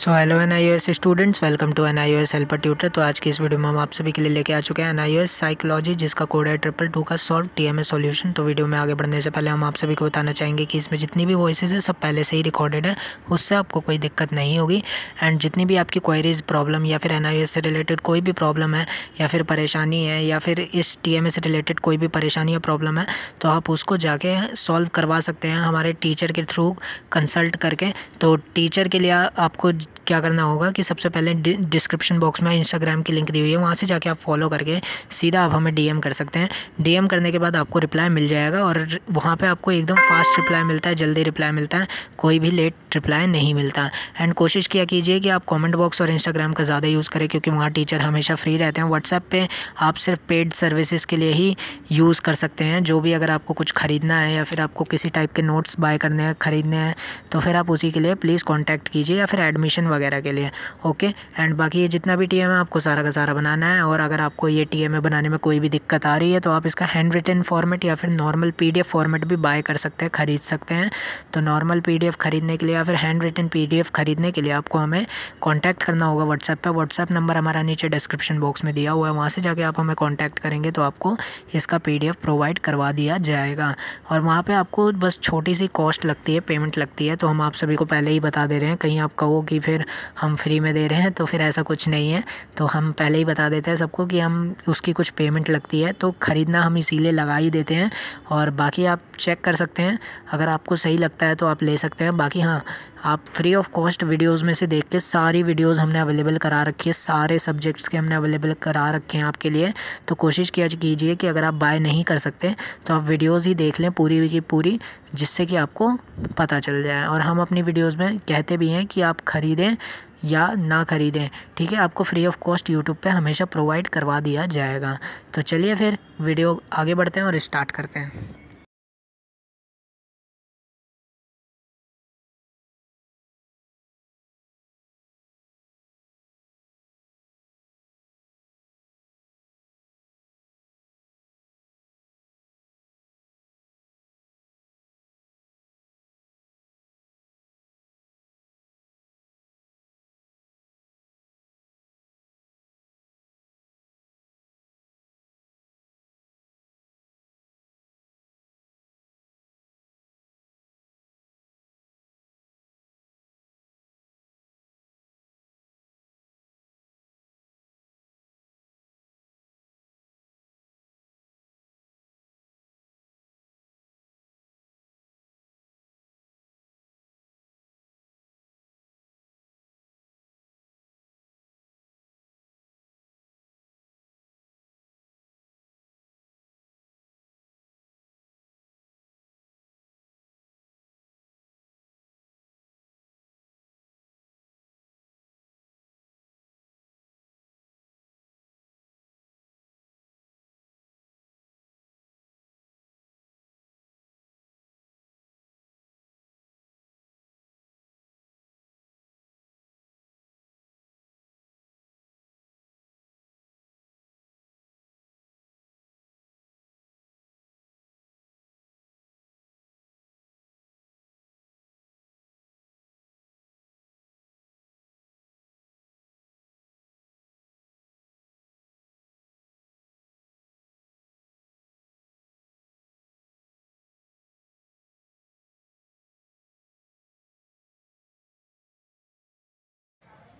so hello N I students welcome to N I helper tutor तो आज की इस वीडियो में हम आप सभी के लिए लेके आ चुके हैं एन आई साइकोलॉजी जिसका कोड है ट्रिपल टू का solve T M S solution तो वीडियो में आगे बढ़ने से पहले हम आप सभी को बताना चाहेंगे कि इसमें जितनी भी वॉइसेज है सब पहले से ही रिकॉर्डेड है उससे आपको कोई दिक्कत नहीं होगी एंड जितनी भी आपकी क्वेरीज प्रॉब्लम या फिर एन आई से रिलेटेड कोई भी प्रॉब्लम है या फिर परेशानी है या फिर इस टी एम एस से रिलेटेड कोई भी परेशानी या प्रॉब्लम है तो आप उसको जाके सॉल्व करवा सकते हैं हमारे टीचर के थ्रू कंसल्ट करके तो टीचर के लिए आपको क्या करना होगा कि सबसे पहले डिस्क्रिप्शन बॉक्स में इंस्टाग्राम की लिंक दी हुई है वहाँ से जाके आप फॉलो करके सीधा आप हमें डीएम कर सकते हैं डीएम करने के बाद आपको रिप्लाई मिल जाएगा और वहाँ पे आपको एकदम फास्ट रिप्लाई मिलता है जल्दी रिप्लाई मिलता है कोई भी लेट रिप्लाई नहीं मिलता एंड कोशिश किया कीजिए कि आप कॉमेंट बॉक्स और इंस्टाग्राम का ज़्यादा यूज़ करें क्योंकि वहाँ टीचर हमेशा फ्री रहते हैं व्हाट्सएप पर आप सिर्फ पेड सर्विसेज के लिए ही यूज़ कर सकते हैं जो भी अगर आपको कुछ ख़रीदना है या फिर आपको किसी टाइप के नोट्स बाय करने हैं ख़रीदने हैं तो फिर आप उसी के लिए प्लीज़ कॉन्टैक्ट कीजिए या फिर एडमिशन वगैरह के लिए ओके एंड बाकी ये जितना भी टी है आपको सारा का सारा बनाना है और अगर आपको ये टी बनाने में कोई भी दिक्कत आ रही है तो आप इसका हैंड रिटन फॉर्मेट या फिर नॉर्मल पी फॉर्मेट भी बाय कर सकते हैं ख़रीद सकते हैं तो नॉर्मल पी ख़रीदने के लिए या फिर हैंड रिटन पी ख़रीदने के लिए आपको हमें कॉन्टैक्ट करना होगा व्हाट्सएप पर व्हाट्सएप नंबर हमारा नीचे डिस्क्रिप्शन बॉक्स में दिया हुआ है वहाँ से जाके आप हमें कॉन्टैक्ट करेंगे तो आपको इसका पी प्रोवाइड करवा दिया जाएगा और वहाँ पर आपको बस छोटी सी कॉस्ट लगती है पेमेंट लगती है तो हम आप सभी को पहले ही बता दे रहे हैं कहीं आप कहो कि फिर फिर हम फ्री में दे रहे हैं तो फिर ऐसा कुछ नहीं है तो हम पहले ही बता देते हैं सबको कि हम उसकी कुछ पेमेंट लगती है तो ख़रीदना हम इसीलिए लगा ही देते हैं और बाकी आप चेक कर सकते हैं अगर आपको सही लगता है तो आप ले सकते हैं बाकी हाँ आप फ्री ऑफ कॉस्ट वीडियोस में से देख के सारी वीडियोस हमने अवेलेबल करा रखी है सारे सब्जेक्ट्स के हमने अवेलेबल करा रखे हैं आपके लिए तो कोशिश किया कीजिए कि अगर आप बाय नहीं कर सकते तो आप वीडियोस ही देख लें पूरी की पूरी जिससे कि आपको पता चल जाए और हम अपनी वीडियोज़ में कहते भी हैं कि आप ख़रीदें या ना ख़रीदें ठीक है आपको फ्री ऑफ कॉस्ट यूट्यूब पर हमेशा प्रोवाइड करवा दिया जाएगा तो चलिए फिर वीडियो आगे बढ़ते हैं और इस्टार्ट करते हैं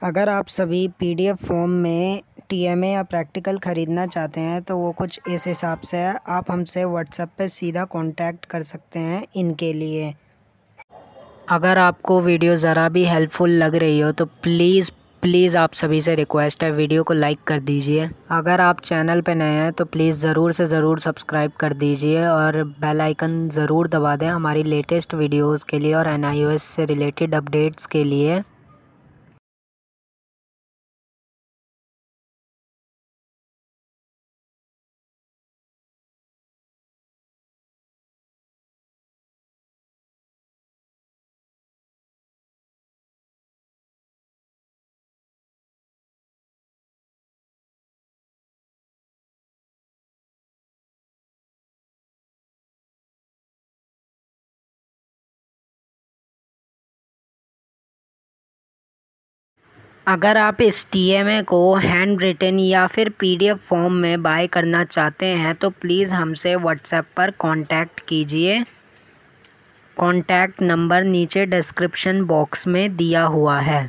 अगर आप सभी पीडीएफ फॉर्म में टीएमए या प्रैक्टिकल ख़रीदना चाहते हैं तो वो कुछ इस हिसाब से है आप हमसे व्हाट्सएप पे सीधा कांटेक्ट कर सकते हैं इनके लिए अगर आपको वीडियो ज़रा भी हेल्पफुल लग रही हो तो प्लीज़ प्लीज़ आप सभी से रिक्वेस्ट है वीडियो को लाइक कर दीजिए अगर आप चैनल पर नए हैं तो प्लीज़ ज़रूर से ज़रूर सब्सक्राइब कर दीजिए और बेल आइकन ज़रूर दबा दें हमारी लेटेस्ट वीडियोस के लिए और एन से रिलेटेड अपडेट्स के लिए अगर आप इस ए को हैंड रिटन या फिर पीडीएफ फॉर्म में बाय करना चाहते हैं तो प्लीज़ हमसे व्हाट्सएप पर कांटेक्ट कीजिए कांटेक्ट नंबर नीचे डिस्क्रिप्शन बॉक्स में दिया हुआ है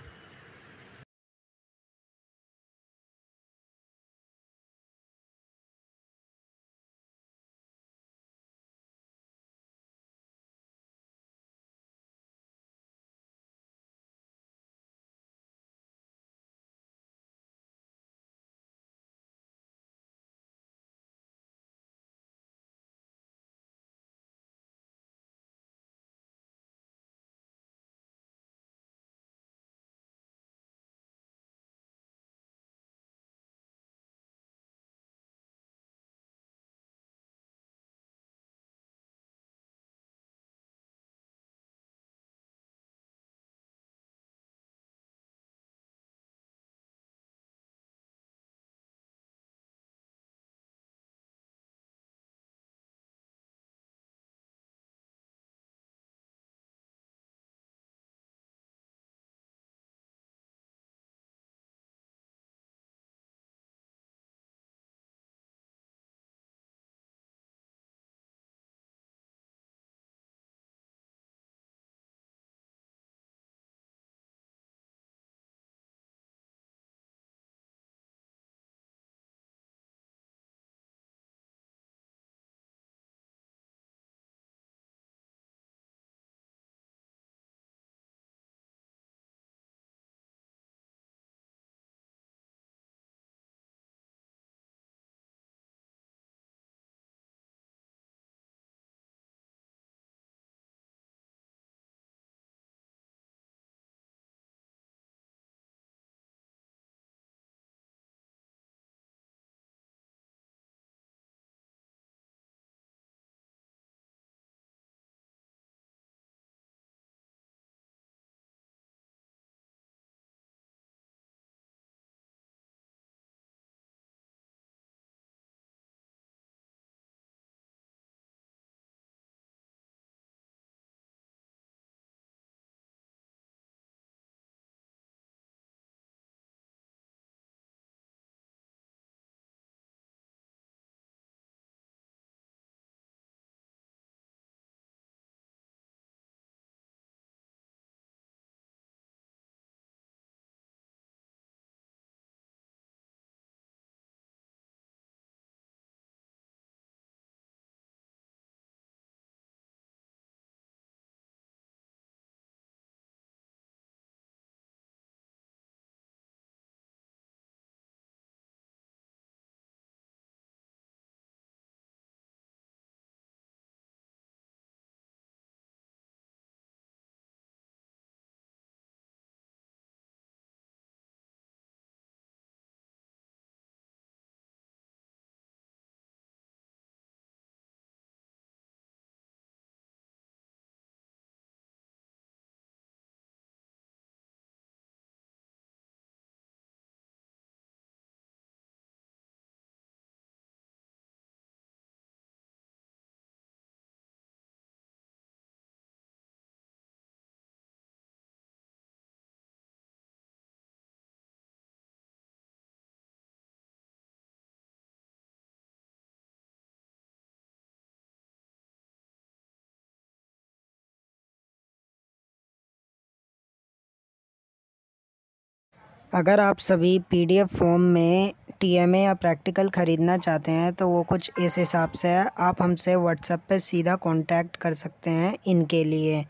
अगर आप सभी पीडीएफ फॉर्म में टीएमए या प्रैक्टिकल ख़रीदना चाहते हैं तो वो कुछ इस हिसाब से है आप हमसे व्हाट्सएप पे सीधा कांटेक्ट कर सकते हैं इनके लिए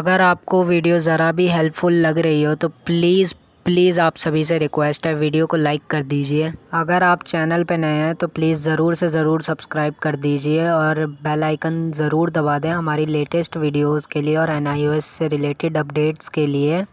अगर आपको वीडियो ज़रा भी हेल्पफुल लग रही हो तो प्लीज़ प्लीज़ आप सभी से रिक्वेस्ट है वीडियो को लाइक कर दीजिए अगर आप चैनल पर नए हैं तो प्लीज़ ज़रूर से ज़रूर सब्सक्राइब कर दीजिए और बेल आइकन ज़रूर दबा दें हमारी लेटेस्ट वीडियोस के लिए और एन से रिलेटेड अपडेट्स के लिए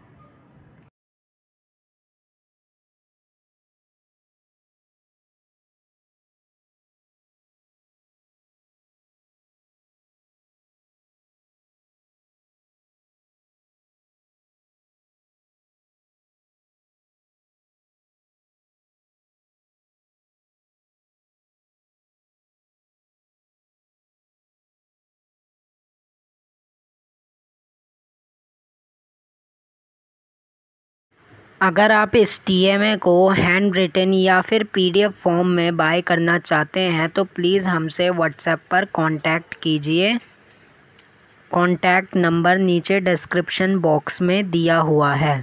अगर आप इस टी को हैंड रिटन या फिर पीडीएफ फॉर्म में बाय करना चाहते हैं तो प्लीज़ हमसे व्हाट्सएप पर कांटेक्ट कीजिए कांटेक्ट नंबर नीचे डिस्क्रिप्शन बॉक्स में दिया हुआ है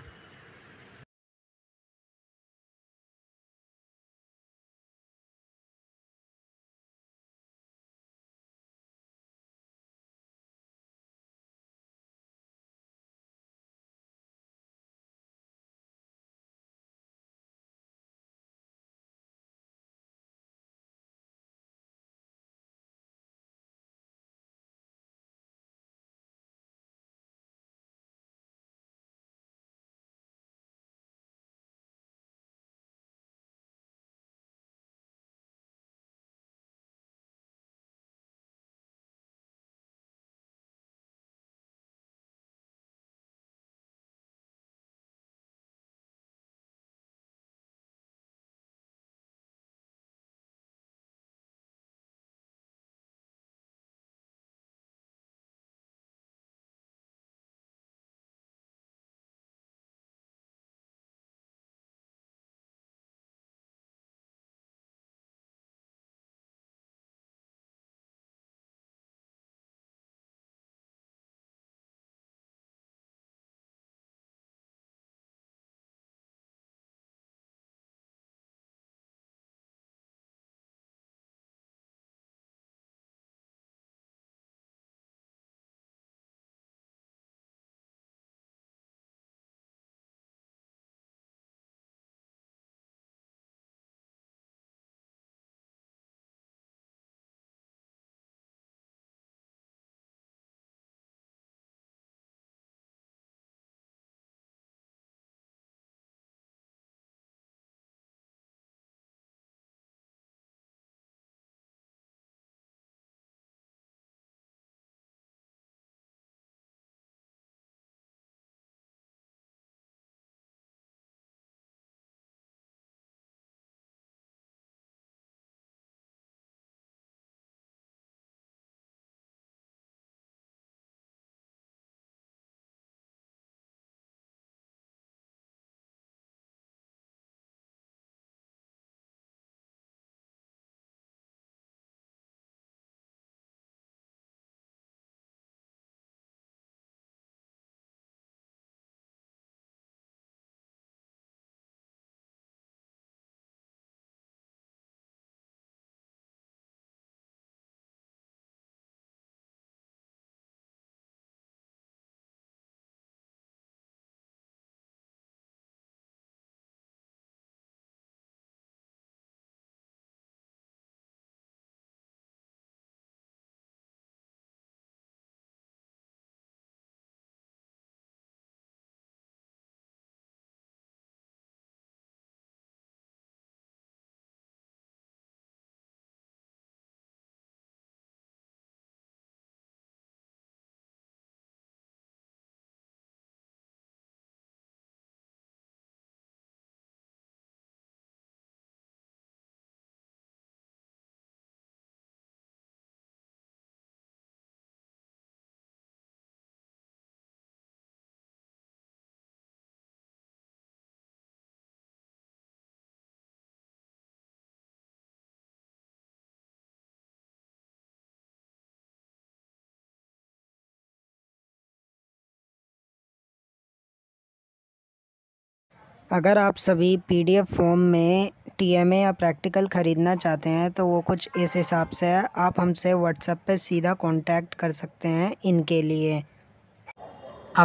अगर आप सभी पीडीएफ फॉर्म में टीएमए या प्रैक्टिकल ख़रीदना चाहते हैं तो वो कुछ इस हिसाब से है आप हमसे व्हाट्सएप पे सीधा कांटेक्ट कर सकते हैं इनके लिए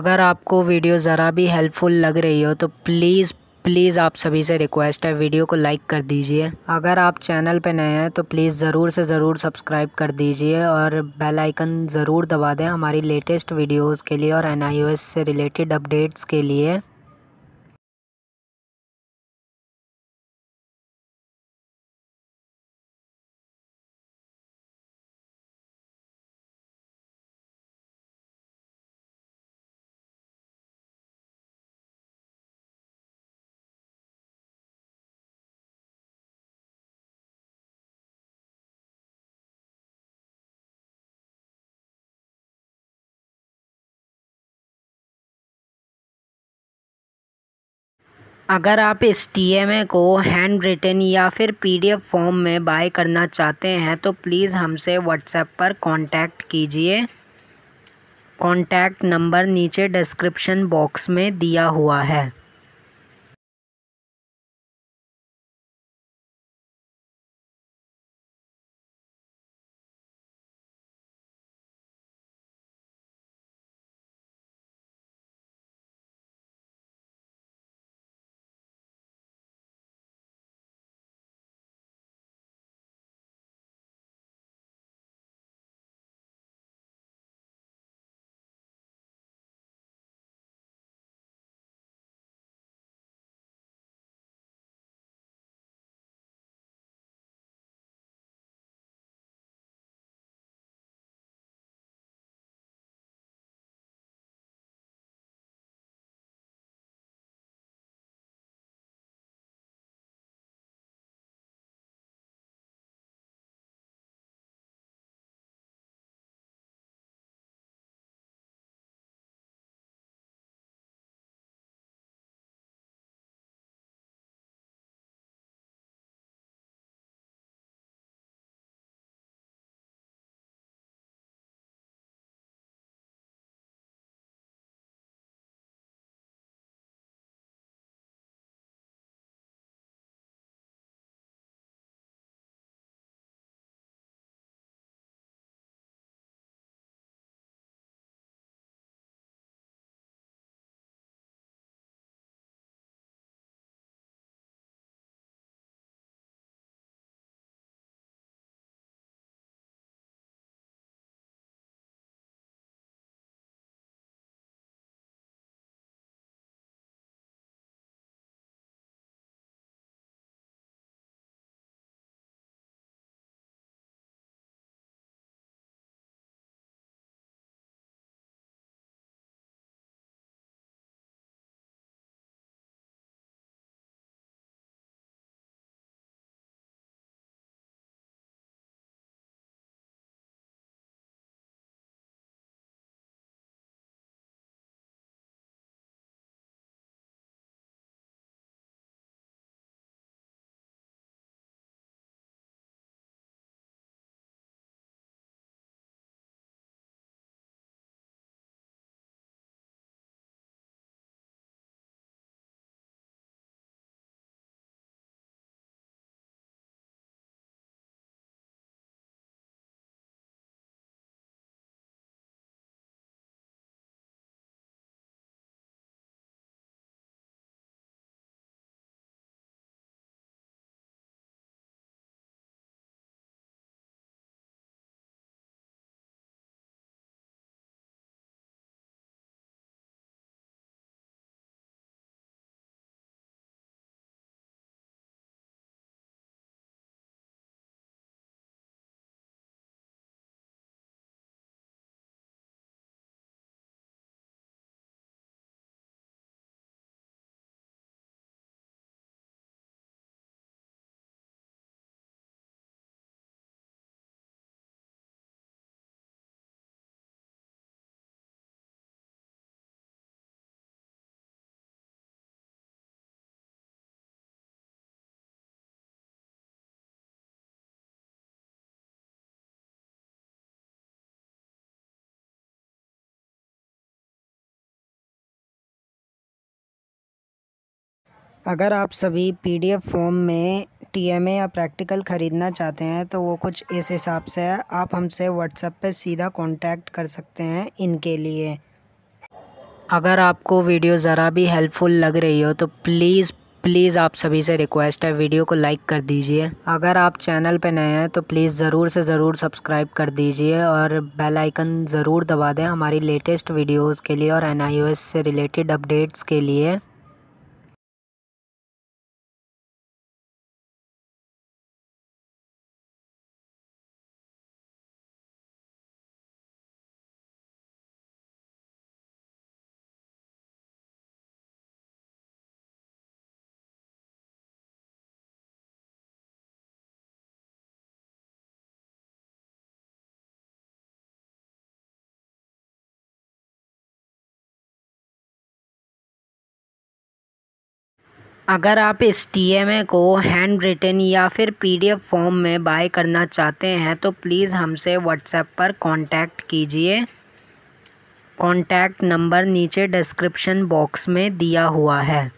अगर आपको वीडियो ज़रा भी हेल्पफुल लग रही हो तो प्लीज़ प्लीज़ आप सभी से रिक्वेस्ट है वीडियो को लाइक कर दीजिए अगर आप चैनल पर नए हैं तो प्लीज़ ज़रूर से ज़रूर सब्सक्राइब कर दीजिए और बेल आइकन ज़रूर दबा दें हमारी लेटेस्ट वीडियोस के लिए और एन से रिलेटेड अपडेट्स के लिए अगर आप इस टी एम ए को हैंड रिटन या फिर पी डी एफ फॉर्म में बाय करना चाहते हैं तो प्लीज़ हमसे व्हाट्सएप पर कांटेक्ट कीजिए कांटेक्ट नंबर नीचे डिस्क्रिप्शन बॉक्स में दिया हुआ है अगर आप सभी पीडीएफ फॉर्म में टीएमए या प्रैक्टिकल ख़रीदना चाहते हैं तो वो कुछ इस हिसाब से है आप हमसे व्हाट्सएप पे सीधा कांटेक्ट कर सकते हैं इनके लिए अगर आपको वीडियो ज़रा भी हेल्पफुल लग रही हो तो प्लीज़ प्लीज़ आप सभी से रिक्वेस्ट है वीडियो को लाइक कर दीजिए अगर आप चैनल पर नए हैं तो प्लीज़ ज़रूर से ज़रूर सब्सक्राइब कर दीजिए और बेल आइकन ज़रूर दबा दें हमारी लेटेस्ट वीडियोस के लिए और एन से रिलेटेड अपडेट्स के लिए अगर आप इस टी एम ए को हैंड रिटन या फिर पी डी एफ फॉर्म में बाय करना चाहते हैं तो प्लीज़ हमसे व्हाट्सएप पर कांटेक्ट कीजिए कांटेक्ट नंबर नीचे डिस्क्रिप्शन बॉक्स में दिया हुआ है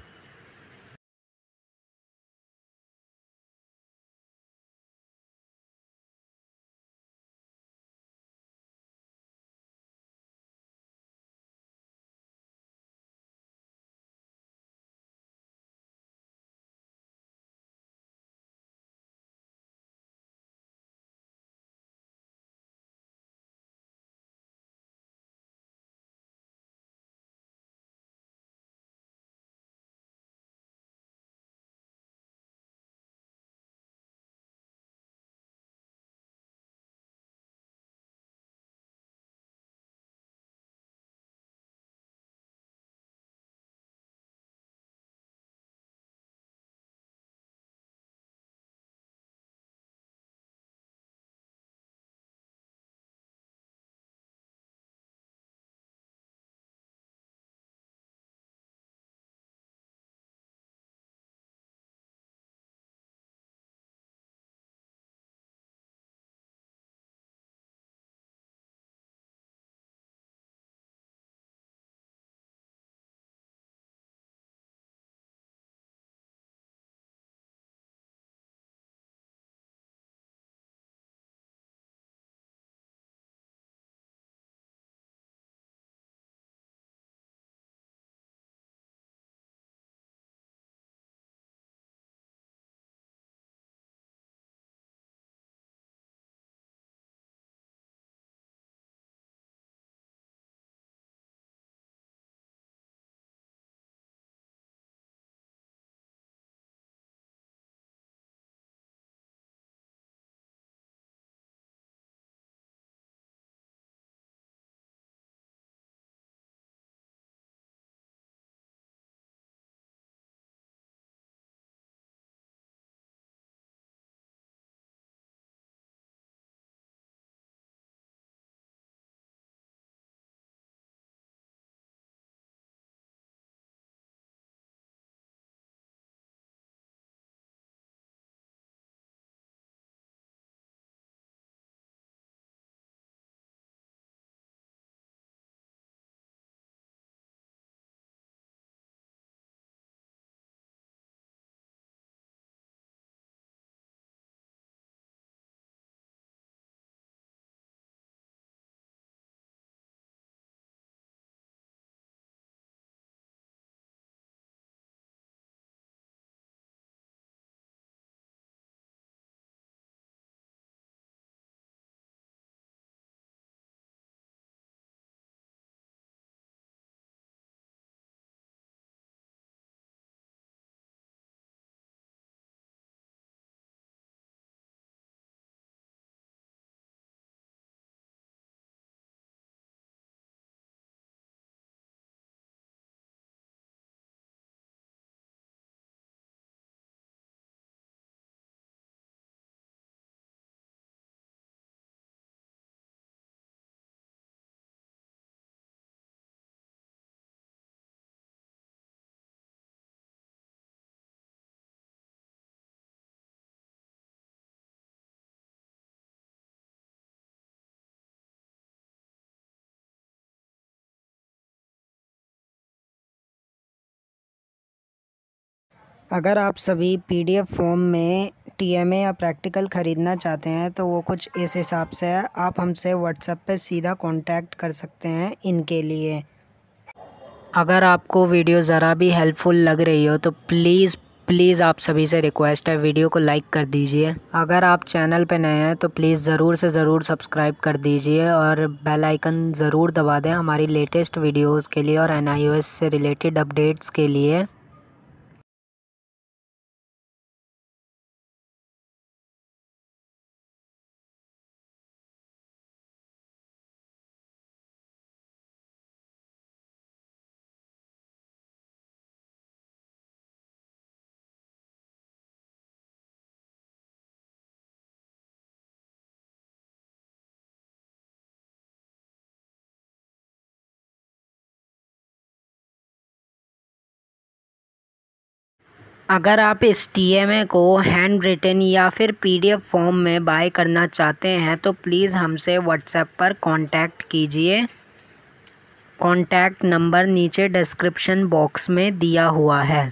अगर आप सभी पीडीएफ फॉर्म में टीएमए या प्रैक्टिकल ख़रीदना चाहते हैं तो वो कुछ इस हिसाब से है आप हमसे व्हाट्सएप पे सीधा कांटेक्ट कर सकते हैं इनके लिए अगर आपको वीडियो ज़रा भी हेल्पफुल लग रही हो तो प्लीज़ प्लीज़ आप सभी से रिक्वेस्ट है वीडियो को लाइक कर दीजिए अगर आप चैनल पर नए हैं तो प्लीज़ ज़रूर से ज़रूर सब्सक्राइब कर दीजिए और बेल आइकन ज़रूर दबा दें हमारी लेटेस्ट वीडियोस के लिए और एन से रिलेटेड अपडेट्स के लिए अगर आप इस टी एम ए को हैंड रिटन या फिर पी डी एफ फॉर्म में बाय करना चाहते हैं तो प्लीज़ हमसे व्हाट्सएप पर कांटेक्ट कीजिए कांटेक्ट नंबर नीचे डिस्क्रिप्शन बॉक्स में दिया हुआ है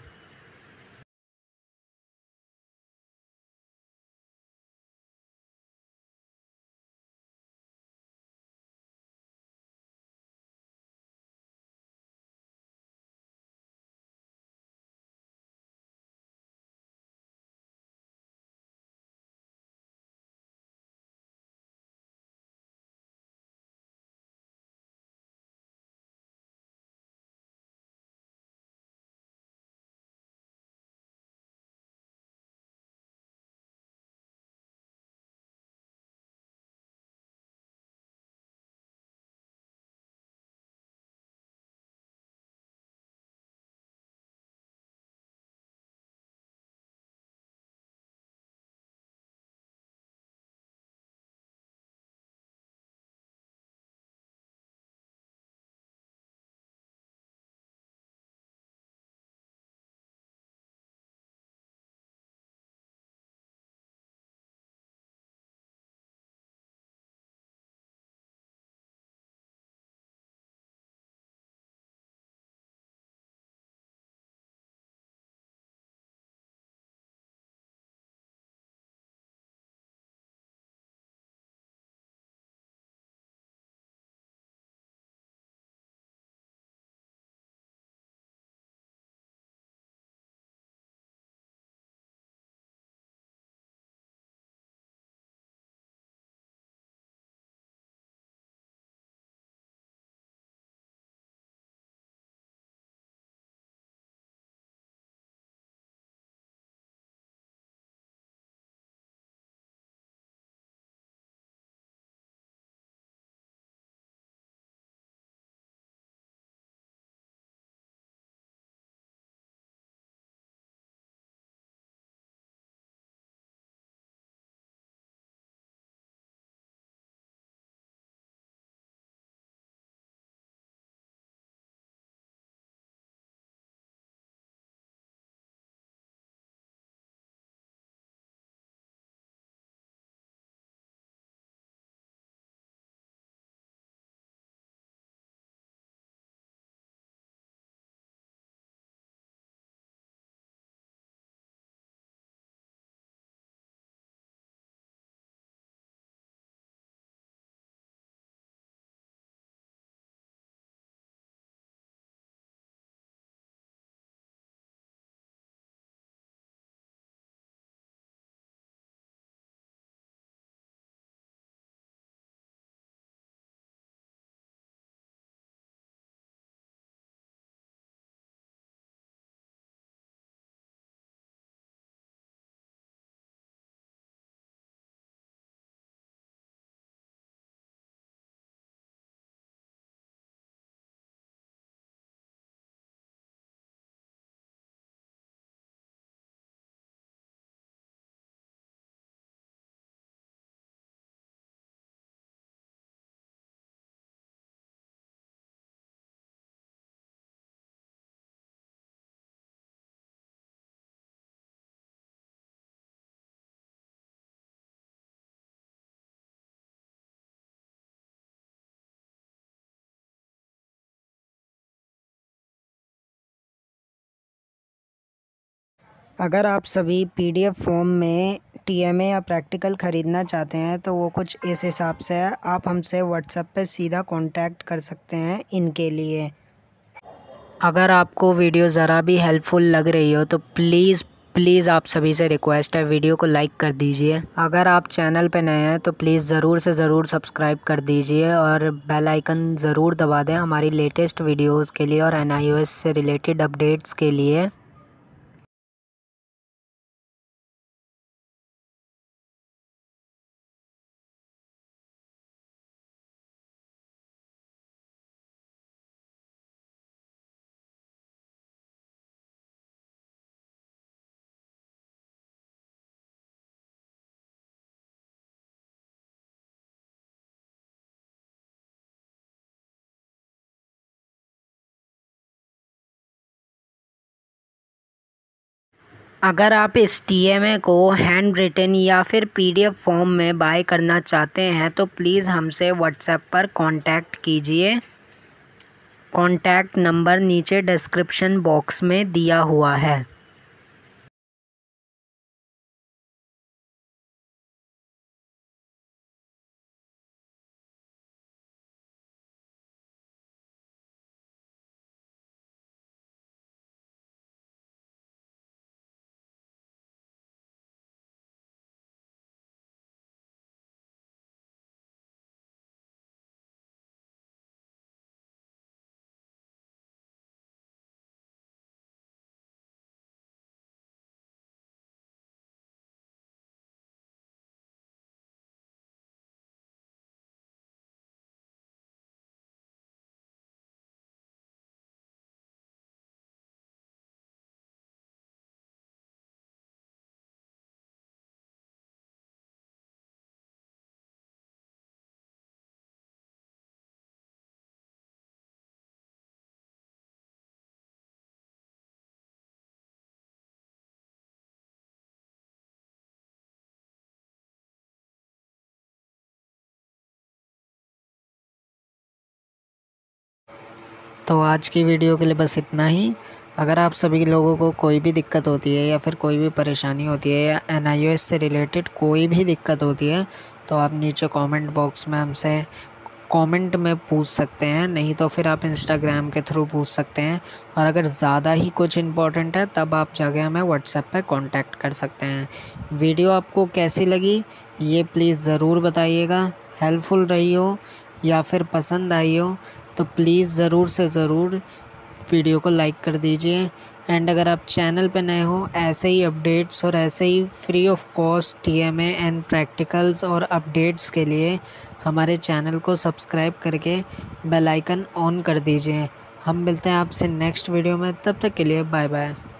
अगर आप सभी पीडीएफ फॉर्म में टीएमए या प्रैक्टिकल ख़रीदना चाहते हैं तो वो कुछ इस हिसाब से है आप हमसे व्हाट्सएप पे सीधा कांटेक्ट कर सकते हैं इनके लिए अगर आपको वीडियो ज़रा भी हेल्पफुल लग रही हो तो प्लीज़ प्लीज़ आप सभी से रिक्वेस्ट है वीडियो को लाइक कर दीजिए अगर आप चैनल पर नए हैं तो प्लीज़ ज़रूर से ज़रूर सब्सक्राइब कर दीजिए और बेल आइकन ज़रूर दबा दें हमारी लेटेस्ट वीडियोस के लिए और एन से रिलेटेड अपडेट्स के लिए अगर आप इस टी को हैंड रिटन या फिर पीडीएफ फॉर्म में बाय करना चाहते हैं तो प्लीज़ हमसे व्हाट्सएप पर कांटेक्ट कीजिए कांटेक्ट नंबर नीचे डिस्क्रिप्शन बॉक्स में दिया हुआ है तो आज की वीडियो के लिए बस इतना ही अगर आप सभी लोगों को कोई भी दिक्कत होती है या फिर कोई भी परेशानी होती है या एन से रिलेटेड कोई भी दिक्कत होती है तो आप नीचे कमेंट बॉक्स में हमसे कमेंट में पूछ सकते हैं नहीं तो फिर आप इंस्टाग्राम के थ्रू पूछ सकते हैं और अगर ज़्यादा ही कुछ इम्पॉर्टेंट है तब आप जाके हमें व्हाट्सएप पर कॉन्टैक्ट कर सकते हैं वीडियो आपको कैसी लगी ये प्लीज़ ज़रूर बताइएगा हेल्पफुल रही हो या फिर पसंद आई हो तो प्लीज़ ज़रूर से ज़रूर वीडियो को लाइक कर दीजिए एंड अगर आप चैनल पर नए हो ऐसे ही अपडेट्स और ऐसे ही free of cost T M and practicals और अपडेट्स के लिए हमारे चैनल को सब्सक्राइब करके बेल आइकन ऑन कर दीजिए हम मिलते हैं आपसे नेक्स्ट वीडियो में तब तक के लिए बाय बाय